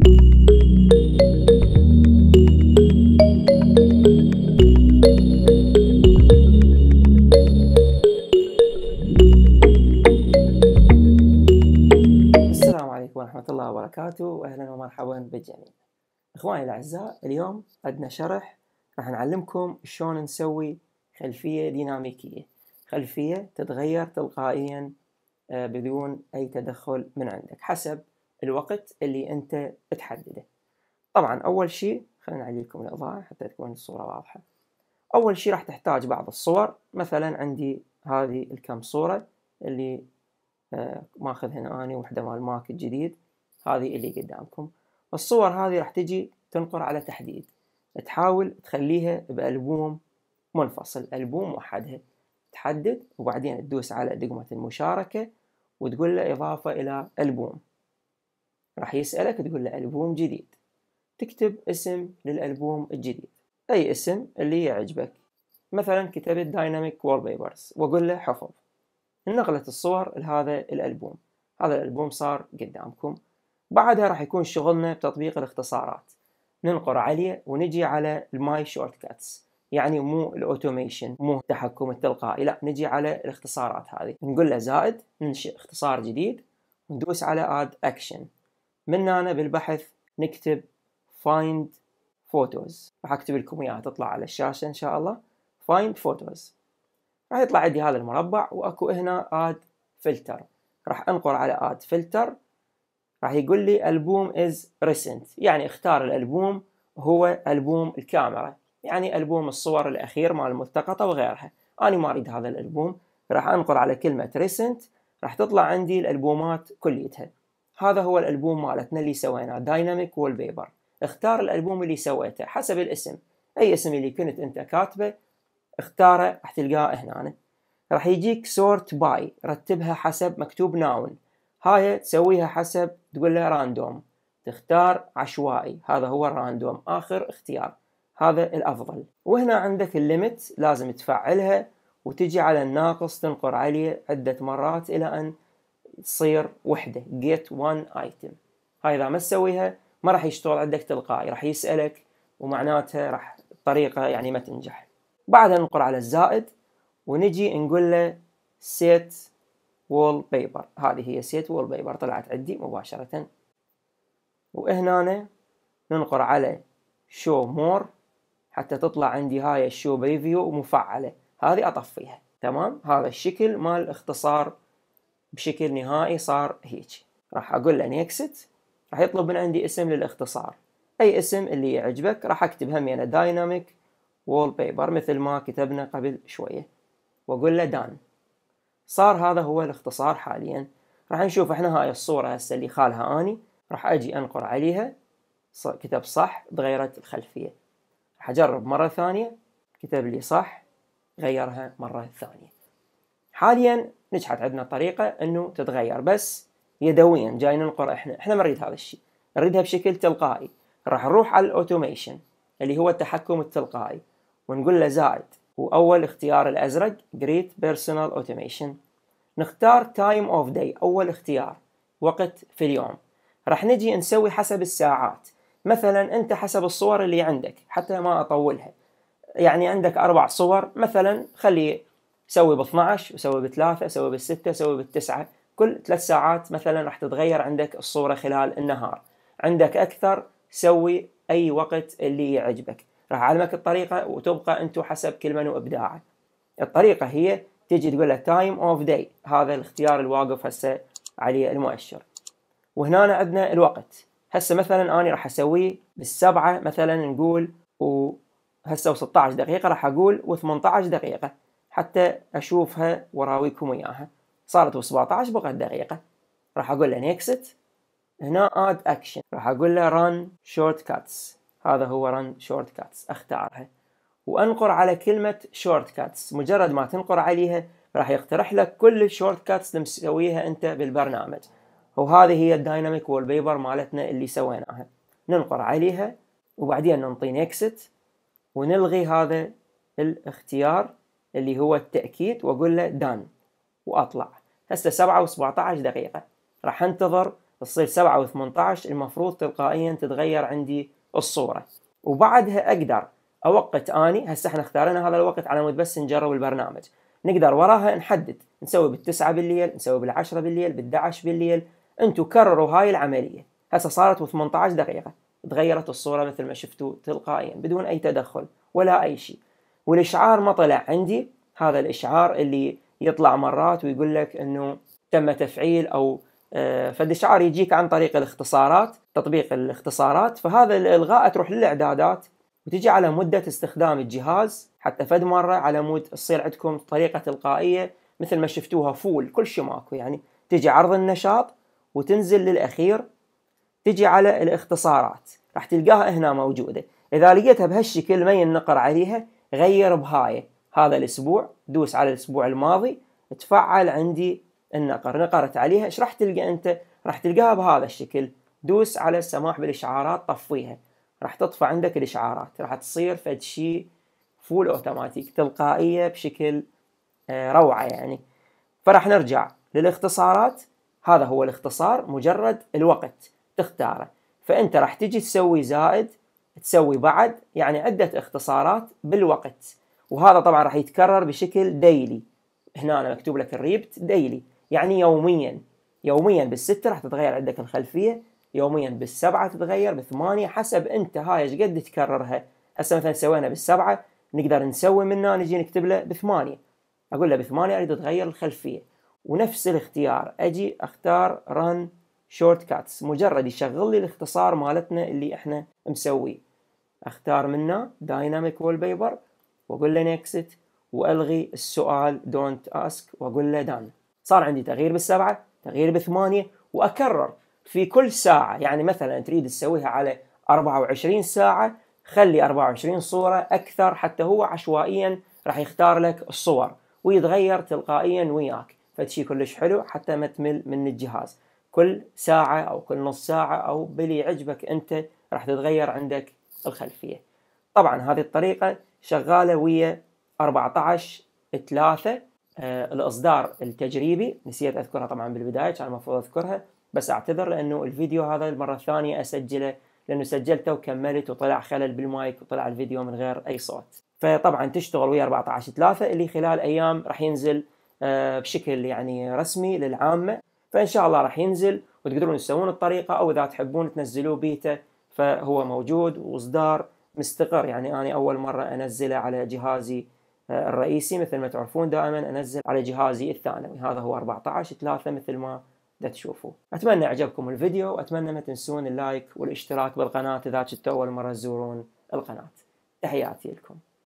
السلام عليكم ورحمة الله وبركاته أهلا ومرحبا بالجميع إخواني الأعزاء اليوم عندنا شرح راح نعلمكم شلون نسوي خلفية ديناميكية خلفية تتغير تلقائيا آه، بدون أي تدخل من عندك حسب الوقت اللي أنت تحدده طبعا أول شيء خلينا نعليكم الإضاءة حتى تكون الصورة واضحة أول شيء راح تحتاج بعض الصور مثلا عندي هذه الكم صورة اللي آه ماخذ هنا اني وحدة مال ماك الجديد هذه اللي قدامكم الصور هذه راح تجي تنقر على تحديد تحاول تخليها بألبوم منفصل ألبوم وحدها تحدد وبعدين تدوس على دقمة المشاركة وتقول له إضافة إلى ألبوم راح يسألك تقول له ألبوم جديد تكتب اسم للألبوم الجديد أي اسم اللي يعجبك مثلا كتبت دايناميك وول بيبرز وأقول له حفظ نقلت الصور لهذا الألبوم هذا الألبوم صار قدامكم بعدها راح يكون شغلنا بتطبيق الاختصارات ننقر عليه ونجي على الماي شورت كاتس يعني مو الاوتوميشن مو التحكم التلقائي لا نجي على الاختصارات هذه نقول له زائد ننشئ اختصار جديد وندوس على اد اكشن من هنا بالبحث نكتب find photos راح اكتب لكم اياها تطلع على الشاشه ان شاء الله find photos راح يطلع عندي هذا المربع واكو هنا add filter راح انقر على add filter راح يقول لي البوم از ريسنت يعني اختار الالبوم هو البوم الكاميرا يعني البوم الصور الاخير مال الملتقطه وغيرها انا ما اريد هذا الالبوم راح انقر على كلمه ريسنت راح تطلع عندي الالبومات كليتها هذا هو الالبوم مالتنا اللي سويناه دايناميك وول بيبر اختار الالبوم اللي سويته حسب الاسم اي اسم اللي كنت انت كاتبه اختاره راح تلقاه هنا راح يجيك سورت باي رتبها حسب مكتوب ناون هاي تسويها حسب تقول له راندوم تختار عشوائي هذا هو الراندوم اخر اختيار هذا الافضل وهنا عندك الليمت لازم تفعلها وتجي على الناقص تنقر عليه عدة مرات إلى أن تصير وحده get one item هاي اذا ما تسويها ما راح يشتغل عندك تلقائي راح يسالك ومعناتها راح الطريقه يعني ما تنجح بعدها ننقر على الزائد ونجي نقول له set بيبر هذه هي set بيبر طلعت عندي مباشره وهنا ننقر على show more حتى تطلع عندي هاي الشو بريفيو مفعله هذه اطفيها تمام هذا الشكل مال اختصار بشكل نهائي صار هيك راح اقول له نيكست راح يطلب من عندي اسم للاختصار اي اسم اللي يعجبك راح اكتب انا دايناميك وول بيبر مثل ما كتبنا قبل شويه واقول له دان صار هذا هو الاختصار حاليا راح نشوف احنا هاي الصوره هسه اللي خالها اني راح اجي انقر عليها كتب صح تغيرت الخلفيه راح اجرب مره ثانيه كتب لي صح غيرها مره ثانيه حاليا نجحت عندنا طريقه انه تتغير بس يدويا جاي ننقر احنا احنا ما نريد هذا الشيء نريدها بشكل تلقائي راح نروح على الاوتوميشن اللي هو التحكم التلقائي ونقول له زائد واول اختيار الازرق جريت بيرسونال اوتوميشن نختار تايم اوف داي اول اختيار وقت في اليوم راح نجي نسوي حسب الساعات مثلا انت حسب الصور اللي عندك حتى ما اطولها يعني عندك اربع صور مثلا خلي سوي ب 12 وسوي ب ب سوي وسوي سوي 9 كل ثلاث ساعات مثلا راح تتغير عندك الصورة خلال النهار عندك أكثر سوي أي وقت اللي يعجبك راح أعلمك الطريقة وتبقى أنتو حسب كل من وإبداعه الطريقة هي تجي تقول له تايم اوف داي هذا الاختيار الواقف هسه عليه المؤشر وهنا عندنا الوقت هسه مثلا أنا راح أسويه بالسبعة مثلا نقول و هسه و16 دقيقة راح أقول و18 دقيقة حتى اشوفها واراويكم اياها صارت و17 بقى دقيقه راح اقول له نيكست هنا اد اكشن راح اقول له ران شورت كاتس هذا هو ران شورت كاتس اختارها وانقر على كلمه شورت كاتس مجرد ما تنقر عليها راح يقترح لك كل الشورت كاتس اللي مسويها انت بالبرنامج وهذه هي الدايناميك والبيبر مالتنا اللي سويناها ننقر عليها وبعدين ننطي نيكست ونلغي هذا الاختيار اللي هو التأكيد وأقول له دان وأطلع هسه سبعة و17 دقيقة راح انتظر تصير سبعة و18 المفروض تلقائيا تتغير عندي الصورة وبعدها أقدر أوقت آني هسه احنا اختارنا هذا الوقت على مود بس نجرب البرنامج نقدر وراها نحدد نسوي بالتسعة بالليل نسوي بالعشرة بالليل بالدعش بالليل انتو كرروا هاي العملية هسه صارت و18 دقيقة تغيرت الصورة مثل ما شفتوا تلقائيا بدون أي تدخل ولا أي شيء والاشعار ما طلع عندي هذا الاشعار اللي يطلع مرات ويقول لك انه تم تفعيل او آه، فالاشعار يجيك عن طريق الاختصارات تطبيق الاختصارات فهذا الالغاء تروح للاعدادات وتجي على مده استخدام الجهاز حتى فد مره على مود تصير عندكم طريقه تلقائيه مثل ما شفتوها فول كل شيء ماكو يعني تجي عرض النشاط وتنزل للاخير تجي على الاختصارات راح تلقاها هنا موجوده اذا لقيتها بهالشكل ما ينقر عليها غير بهاي هذا الأسبوع دوس على الأسبوع الماضي تفعل عندي النقر نقرت عليها ايش راح تلقى أنت راح تلقاها بهذا الشكل دوس على السماح بالإشعارات طفيها راح تطفى عندك الإشعارات راح تصير فد شيء فول أوتوماتيك تلقائية بشكل آه، روعة يعني فراح نرجع للاختصارات هذا هو الاختصار مجرد الوقت تختاره فأنت راح تجي تسوي زائد تسوي بعد يعني عدة اختصارات بالوقت وهذا طبعا راح يتكرر بشكل ديلي هنا أنا مكتوب لك الريبت ديلي يعني يوميا يوميا بالستة راح تتغير عندك الخلفية يوميا بالسبعة تتغير بالثمانية حسب أنت هاي ايش قد تكررها هسه مثلا سوينا بالسبعة نقدر نسوي منها نجي نكتب له بثمانية أقول له بثمانية أريد أتغير الخلفية ونفس الاختيار أجي أختار run كاتس مجرد يشغل لي الاختصار مالتنا اللي احنا مسويه اختار منه دايناميك وول بيبر واقول له نكست والغي السؤال دونت اسك واقول له دان صار عندي تغيير بالسبعه تغيير بالثمانيه واكرر في كل ساعه يعني مثلا تريد تسويها على 24 ساعه خلي 24 صوره اكثر حتى هو عشوائيا راح يختار لك الصور ويتغير تلقائيا وياك فتشي كلش حلو حتى ما تمل من الجهاز كل ساعة أو كل نص ساعة أو بلي عجبك أنت راح تتغير عندك الخلفية طبعا هذه الطريقة شغالة ويا 14 3 آه، الإصدار التجريبي نسيت أذكرها طبعا بالبداية كان المفروض أذكرها بس أعتذر لأنه الفيديو هذا المرة الثانية أسجله لأنه سجلته وكملت وطلع خلل بالمايك وطلع الفيديو من غير أي صوت فطبعا تشتغل ويا 14 3 اللي خلال أيام راح ينزل آه، بشكل يعني رسمي للعامة فإن شاء الله راح ينزل وتقدرون تسوون الطريقة أو إذا تحبون تنزلوه بيتا فهو موجود واصدار مستقر يعني انا اول مره انزله على جهازي آه، الرئيسي مثل ما تعرفون دائما انزل على جهازي الثانوي هذا هو 14 3 مثل ما دا تشوفوا اتمنى أعجبكم الفيديو واتمنى ما تنسون اللايك والاشتراك بالقناه اذا كنتوا اول مره تزورون القناه تحياتي لكم